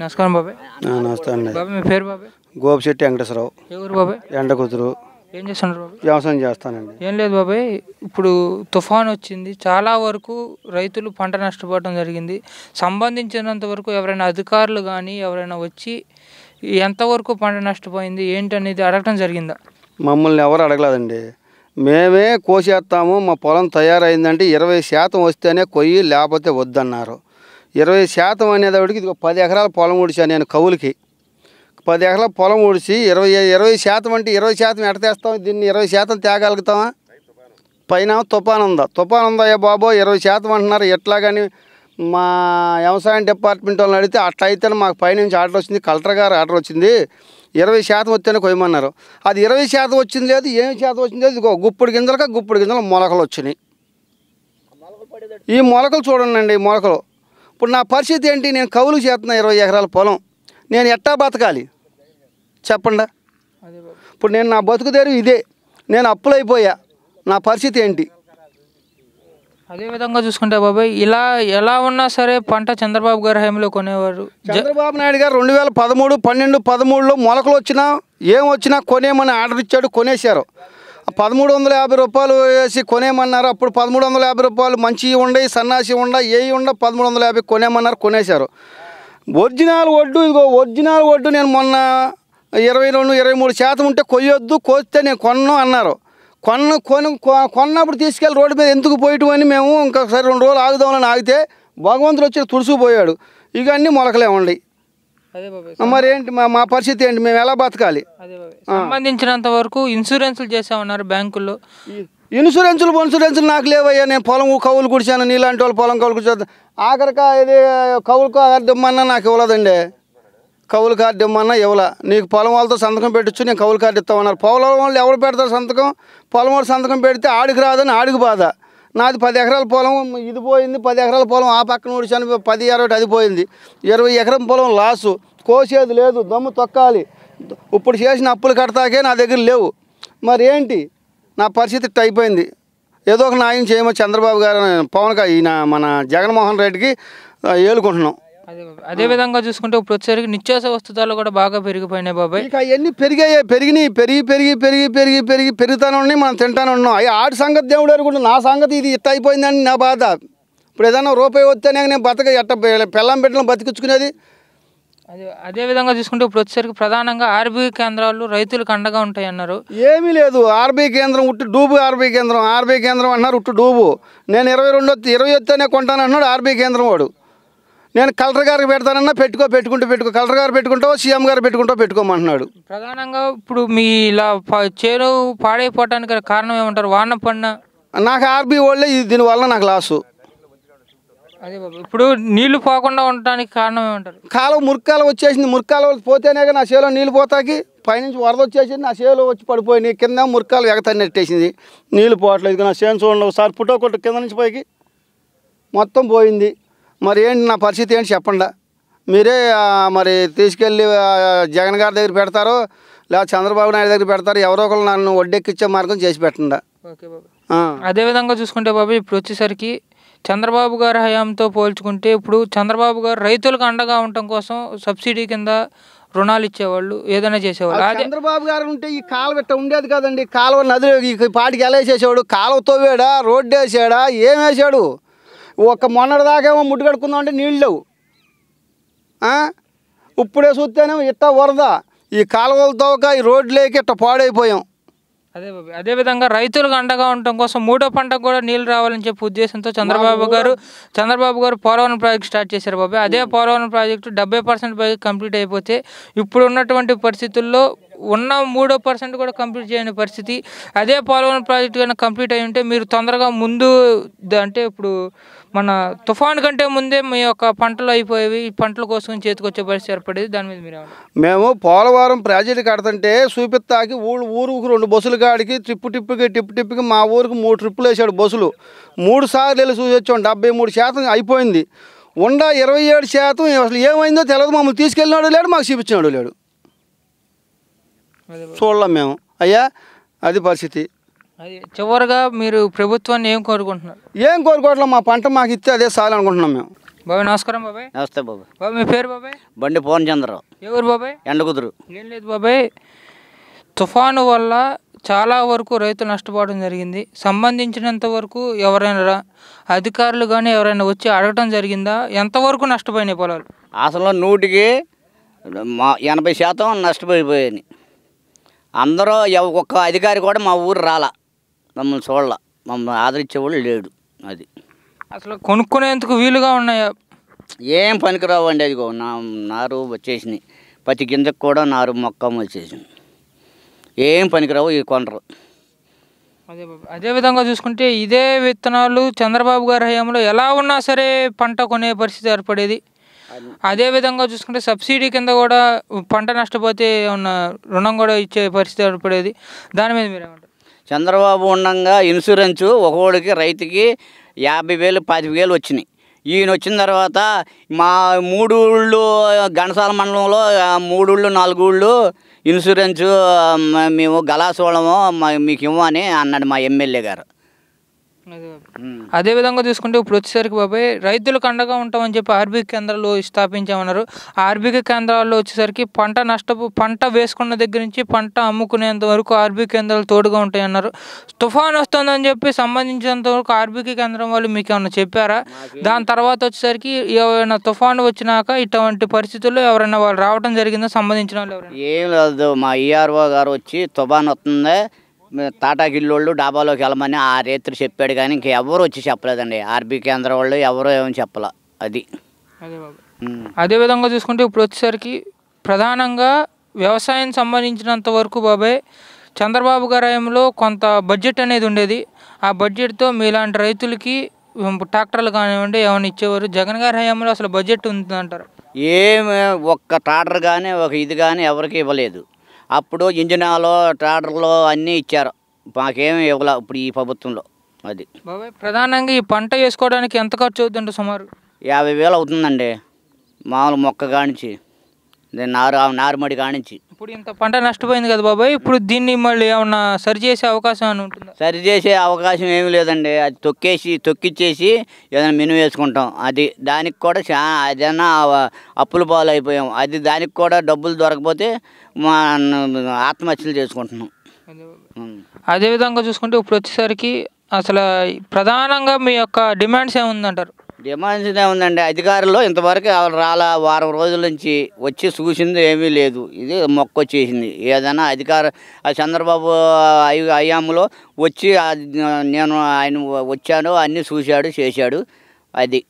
నమస్కారం బాబాయ్ నమస్తే అండి బాబాయ్ మీ పేరు బాబాయ్ గోపిశెట్టి వెంకటేశ్వరరావు ఎవరు బాబాయ్ ఎండ కూతురు ఏం చేస్తున్నారు బాబాయ్ వ్యవసాయం చేస్తానండి ఏం లేదు బాబాయ్ ఇప్పుడు తుఫాన్ వచ్చింది చాలా వరకు రైతులు పంట నష్టపోవడం జరిగింది సంబంధించినంత వరకు ఎవరైనా అధికారులు కానీ ఎవరైనా వచ్చి ఎంతవరకు పంట నష్టపోయింది ఏంటనేది అడగడం జరిగిందా మమ్మల్ని ఎవరు అడగలేదండి మేమే కోసేస్తాము మా పొలం తయారైందంటే ఇరవై శాతం వస్తేనే కొయ్యి లేకపోతే వద్దన్నారు ఇరవై శాతం అనేదాడికి ఇది పది ఎకరాల పొలం ఊడిచాను నేను కవులకి పది ఎకరాల పొలం ఊడిచి ఇరవై ఇరవై శాతం అంటే ఇరవై శాతం ఎడతేస్తాం దీన్ని ఇరవై శాతం తేగలుగుతామా పైన తుఫాన్ ఉందా తుఫాన్ ఉందా ఏ బాబో ఇరవై శాతం అంటున్నారు ఎట్లా కానీ మా వ్యవసాయం డిపార్ట్మెంట్ వాళ్ళని అడిగితే అట్లా అయితే మాకు పైనుంచి ఆర్డర్ వచ్చింది కలెక్టర్ గారు ఆర్డర్ వచ్చింది ఇరవై శాతం వచ్చేనే కొయ్యమన్నారు అది ఇరవై శాతం వచ్చింది లేదు ఏమి శాతం వచ్చింది లేదు ఇదిగో గుప్పుడు గింజలక గుప్పుడు గింజలు మొలకలు వచ్చినాయి ఈ మొలకలు చూడండి మొలకలు ఇప్పుడు నా పరిస్థితి ఏంటి నేను కౌలు చేస్తున్నా ఇరవై ఎకరాల పొలం నేను ఎట్టా బతకాలి చెప్పండి ఇప్పుడు నేను నా తెరు ఇదే నేను అప్పులైపోయా నా పరిస్థితి ఏంటి అదేవిధంగా చూసుకుంటే బాబాయ్ ఇలా ఎలా ఉన్నా సరే పంట చంద్రబాబు గారి హయాంలో కొనేవారు చంద్రబాబు నాయుడు గారు రెండు వేల పదమూడు పన్నెండు పదమూడులో మొలకలు వచ్చినా ఏం వచ్చినా కొనేమని ఆర్డర్ ఇచ్చాడు కొనేశారు పదమూడు వందల యాభై రూపాయలు వేసి కొనేమన్నారు అప్పుడు పదమూడు వందల యాభై రూపాయలు మంచి ఉండయి సన్నాసి ఉండ ఏ ఉండ పదమూడు వందల యాభై కొనేమన్నారు కొనేశారు ఒరిజినల్ ఒడ్డు ఇదిగో ఒరిజినల్ ఒడ్డు నేను మొన్న ఇరవై రెండు ఇరవై మూడు శాతం ఉంటే కొయ్యొద్దు కోస్తే నేను కొన్నాను అన్నారు కొన్న కొని కొన్నప్పుడు తీసుకెళ్ళి రోడ్డు మీద ఎందుకు పోయటమని మేము ఇంకొకసారి రెండు రోజులు ఆగుదామని ఆగితే భగవంతుడు వచ్చి తుడుచుకుపోయాడు ఇవన్నీ మొలకలే ఉండయి మరి ఏంటి మా మా పరిస్థితి ఏంటి మేము ఎలా బతకాలి సంబంధించినంత వరకు ఇన్సూరెన్స్లు చేసామన్నారు బ్యాంకుల్లో ఇన్సూరెన్సులు ఇన్సూరెన్సులు నాకు లేవయ్యా నేను పొలం కవులు కుడిచాను నీలాంటి వాళ్ళు పొలం కవులు కుడిచాను ఆఖరికా ఇది కవులు కార్డు నాకు ఇవ్వలేదండి కవులు కార్డు ఇమ్మన్నా నీకు పొలం వాళ్ళతో సంతకం పెట్టచ్చు నేను కవులు కార్డు ఇస్తామన్నారు పొలం వాళ్ళు ఎవరు పెడతారు సంతకం పొలం వాళ్ళు సంతకం పెడితే ఆడికి రాదని ఆడికి బాధ నాది పది ఎకరాల పొలం ఇది పోయింది పది ఎకరాల పొలం ఆ పక్కన ఊడిచాను పది అరవై అది పోయింది ఇరవై ఎకరం పొలం లాసు కోసేది లేదు దమ్ము తొక్కాలి ఇప్పుడు చేసిన అప్పులు కడతాకే నా దగ్గర లేవు మరి ఏంటి నా పరిస్థితి అయిపోయింది ఏదో ఒక న్యాయం చేయమో చంద్రబాబు గారు పవన్ ఈయన మన జగన్మోహన్ రెడ్డికి ఏలుకుంటున్నాం అదే విధంగా చూసుకుంటే ఇప్పుడు వచ్చేసరికి నిత్యాస వస్తువులు కూడా బాగా పెరిగిపోయినాయి బాబాయ్ ఇక అవన్నీ పెరిగాయి పెరిగినాయి పెరిగి పెరిగి పెరిగి పెరిగి పెరిగి పెరుగుతానే ఉన్నాయి మనం తింటానే ఉన్నాం అవి ఆడి సంగతి దేవుడు అనుకుంటున్నాం నా సంగతి ఇది ఇత్త అయిపోయిందని నా బాధ ఇప్పుడు ఏదైనా రూపాయి వస్తేనే నేను బతక ఎట్ట పెళ్ళం పెట్టడం బతికించుకునేది అదే అదేవిధంగా చూసుకుంటే ఇప్పుడు వచ్చేసరికి ప్రధానంగా ఆర్బీ కేంద్రాలు రైతులకు అండగా ఉంటాయి అన్నారు ఏమీ లేదు ఆర్బీ కేంద్రం ఉట్టి డూబు ఆర్బీ కేంద్రం ఆర్బీ కేంద్రం అన్నారు ఉట్టు డూబు నేను ఇరవై రెండు ఇరవై వస్తేనే కొంటాను అన్నాడు ఆర్బీ కేంద్రం వాడు నేను కలెక్టర్ గారికి పెడతానన్నా పెట్టుకో పెట్టుకుంటూ పెట్టుకో కలెక్టర్ గారు పెట్టుకుంటావు సీఎం గారు పెట్టుకుంటూ పెట్టుకోమంటున్నాడు ప్రధానంగా ఇప్పుడు మీ ఇలా చేను పాడైపోవడానికి కారణం ఏమంటారు వాన పడిన నాకు ఆర్బీ వాళ్ళే దీనివల్ల నాకు లాసు ఇప్పుడు నీళ్లు పోకుండా ఉండడానికి కారణం ఏమంటారు కాలం మురికాలు వచ్చేసింది మురికాలు పోతేనే నా చేలో నీళ్లు పోతాకి పైనుంచి వరద వచ్చేసింది నా చేలో వచ్చి పడిపోయినాయి కింద మురికాలు ఎగతాన్ని నీళ్ళు నీళ్లు పోవట్లేదు నా చేను చూడండి ఒకసారి పుట్టో కొట్టు కింద నుంచి పైకి మొత్తం పోయింది మరి ఏంటి నా పరిస్థితి ఏంటి చెప్పండి మీరే మరి తీసుకెళ్ళి జగన్ గారి దగ్గర పెడతారో లేదా చంద్రబాబు నాయుడు దగ్గర పెడతారు ఎవరో ఒకరు నన్ను వడ్డెక్కిచ్చే మార్గం చేసి పెట్టండా అదేవిధంగా చూసుకుంటే బాబు ఇప్పుడు వచ్చేసరికి చంద్రబాబు గారి హయాంతో పోల్చుకుంటే ఇప్పుడు చంద్రబాబు గారు రైతులకు అండగా ఉండటం కోసం సబ్సిడీ కింద రుణాలు ఇచ్చేవాళ్ళు ఏదైనా చేసేవాళ్ళు చంద్రబాబు గారు ఉంటే ఈ కాలువ ఇట్ట ఉండేది కదండి కాలువ నది పాటికి ఎలా వేసేసాడు కాలువ తవ్వాడా రోడ్డు వేసాడా ఏం వేసాడు ఒక ముట్టు ముట్టుకడుకుందాం అంటే నీళ్ళు లేవు ఇప్పుడే చూస్తేనేమో ఇట్ట వరద ఈ కాలువలతో ఈ రోడ్లేకి ఇట్ట పాడైపోయాం అదే బాబు అదేవిధంగా రైతులకు అండగా ఉండటం కోసం మూడో పంటకు కూడా నీళ్ళు రావాలని చెప్పి ఉద్దేశంతో చంద్రబాబు గారు చంద్రబాబు గారు పోలవరం ప్రాజెక్ట్ స్టార్ట్ చేశారు బాబాయ్ అదే పోలవరం ప్రాజెక్టు డెబ్బై పర్సెంట్ కంప్లీట్ అయిపోతే ఇప్పుడు ఉన్నటువంటి పరిస్థితుల్లో ఉన్న మూడో పర్సెంట్ కూడా కంప్లీట్ చేయని పరిస్థితి అదే పోలవరం ప్రాజెక్ట్ కనుక కంప్లీట్ అయి ఉంటే మీరు తొందరగా ముందు అంటే ఇప్పుడు మన తుఫాన్ కంటే ముందే మీ యొక్క పంటలు అయిపోయేవి పంటల కోసం చేతికొచ్చే పరిస్థితి ఏర్పడేది దాని మీద మీరు మేము పోలవరం ప్రాజెక్టు కడతంటే చూపిస్తాకి ఊరు ఊరుకు రెండు బస్సులు కాడికి ట్రిప్పు ట్రిప్పుకి టిప్పు టిప్పుకి మా ఊరికి మూడు ట్రిప్పులు వేసాడు బస్సులు మూడు సార్లు వెళ్ళి చూసి వచ్చాం డెబ్బై మూడు శాతం అయిపోయింది ఉండ ఇరవై ఏడు శాతం అసలు ఏమైందో తెలియదు మమ్మల్ని తీసుకెళ్ళినాడు లేడు మాకు చూపించినాడు లేడు చూడలేం మేము అయ్యా అది పరిస్థితి అది చివరిగా మీరు ప్రభుత్వాన్ని ఏం కోరుకుంటున్నారు ఏం కోరుకోవట్లేదు మా పంట మాకు ఇస్తే అదే అనుకుంటున్నాం మేము బాబాయ్ నమస్కారం బాబాయ్ నమస్తే బాబాయ్ బాబాయ్ మీ పేరు బాబాయ్ బండి పూర్ణ చంద్రరావు ఎవరు బాబాయ్ ఎండకుదురు ఏం లేదు బాబాయ్ తుఫాను వల్ల చాలా వరకు రైతులు నష్టపోవడం జరిగింది సంబంధించినంత వరకు ఎవరైనా అధికారులు కానీ ఎవరైనా వచ్చి అడగటం జరిగిందా ఎంతవరకు నష్టపోయినాయి పొలాలు అసలు నూటికి మా ఎనభై శాతం నష్టపోయిపోయాయి అందరూ ఒక్క అధికారి కూడా మా ఊరు రాలా మమ్మల్ని చూడాల మమ్మల్ని ఆదరించేవాళ్ళు లేడు అది అసలు కొనుక్కునేందుకు వీలుగా ఉన్నాయా ఏం పనికిరావండి అదిగో నా నారు వచ్చేసినాయి పత్తి గింజకు కూడా నారు మొక్క వచ్చేసింది ఏం పనికిరావు ఇవి కొనరు అదే అదే విధంగా చూసుకుంటే ఇదే విత్తనాలు చంద్రబాబు గారి హయాంలో ఎలా ఉన్నా సరే పంట కొనే పరిస్థితి ఏర్పడేది అదే విధంగా చూసుకుంటే సబ్సిడీ కింద కూడా పంట నష్టపోతే ఉన్న రుణం కూడా ఇచ్చే పరిస్థితి ఏర్పడేది దాని మీద మీరేమంటారు చంద్రబాబు ఉండగా ఇన్సూరెన్సు ఒకోడికి రైతుకి యాభై వేలు పది వేలు వచ్చినాయి ఈయన వచ్చిన తర్వాత మా మూడూళ్ళు ఘనసాల మండలంలో నాలుగు ఊళ్ళు ఇన్సూరెన్సు మేము గలాసోళము మీకు ఇవ్వని అన్నాడు మా ఎమ్మెల్యే గారు అదే విధంగా చూసుకుంటే ఇప్పుడు వచ్చేసరికి బాబాయ్ రైతులకు అండగా ఉంటామని చెప్పి ఆర్బీకే కేంద్రాలు స్థాపించామన్నారు ఆర్బీకే కేంద్రాల్లో వచ్చేసరికి పంట నష్టపు పంట వేసుకున్న దగ్గర నుంచి పంట అమ్ముకునేంత వరకు ఆర్బీ కేంద్రాలు తోడుగా ఉంటాయన్నారు తుఫాన్ వస్తుందని చెప్పి సంబంధించినంత వరకు ఆర్బీకే కేంద్రం వాళ్ళు మీకు ఏమైనా చెప్పారా దాని తర్వాత వచ్చేసరికి ఏమైనా తుఫాను వచ్చినాక ఇటువంటి పరిస్థితుల్లో ఎవరైనా వాళ్ళు రావడం జరిగిందో సంబంధించిన వాళ్ళు ఏం లేదు మా ఈఆర్ఓ గారు వచ్చి తుఫాన్ వస్తుంది తాటాకిల్లోళ్ళు డాబాలోకి వెళ్ళమని ఆ రేత్రి చెప్పాడు కానీ ఎవరు వచ్చి చెప్పలేదండి ఆర్బీ కేంద్రం వాళ్ళు ఎవరు ఏమని చెప్పాల అది అదే విధంగా చూసుకుంటే ఇప్పుడు వచ్చేసరికి ప్రధానంగా వ్యవసాయం సంబంధించినంత వరకు బాబాయ్ చంద్రబాబు గారు కొంత బడ్జెట్ అనేది ఉండేది ఆ బడ్జెట్తో మీలాంటి రైతులకి ట్రాక్టర్లు కానివ్వండి ఏమైనా ఇచ్చేవారు జగన్ గారి హయాంలో అసలు బడ్జెట్ ఉందంటారు ఏమి ఒక్క ట్రాక్టర్ కానీ ఒక ఇది కానీ ఎవరికి ఇవ్వలేదు అప్పుడు ఇంజనాలో ట్రాక్టర్లు అన్నీ ఇచ్చారు మాకేమి ఇవ్వలే ఇప్పుడు ఈ ప్రభుత్వంలో అది బాబాయ్ ప్రధానంగా ఈ పంట వేసుకోవడానికి ఎంత ఖర్చు అవుతుందండి సుమారు యాభై వేలు అవుతుందండి మామూలు మొక్క కానించి నారు నారుమడి కానించి ఇప్పుడు ఇంత పంట నష్టపోయింది కదా బాబాయ్ ఇప్పుడు దీన్ని మళ్ళీ ఏమన్నా సరిచేసే అవకాశం అని సరి సరిచేసే అవకాశం ఏమి లేదండి అది తొక్కేసి తొక్కిచ్చేసి ఏదైనా మిను వేసుకుంటాం అది దానికి కూడా చా అదైనా అప్పుల పాలు అయిపోయాం అది దానికి కూడా డబ్బులు దొరకపోతే మా ఆత్మహత్యలు చేసుకుంటున్నాం అదేవిధంగా చూసుకుంటే ఇప్పుడు వచ్చేసరికి అసలు ప్రధానంగా మీ యొక్క డిమాండ్స్ ఏముందంటారు డిమాండ్స్ ఏముందండి అధికారులు ఇంతవరకు రాలా వారం రోజుల నుంచి వచ్చి చూసింది ఏమీ లేదు ఇది మొక్క వచ్చేసింది ఏదైనా అధికార చంద్రబాబు అయ్యాములో వచ్చి నేను ఆయన వచ్చాను అన్నీ చూశాడు చేశాడు అది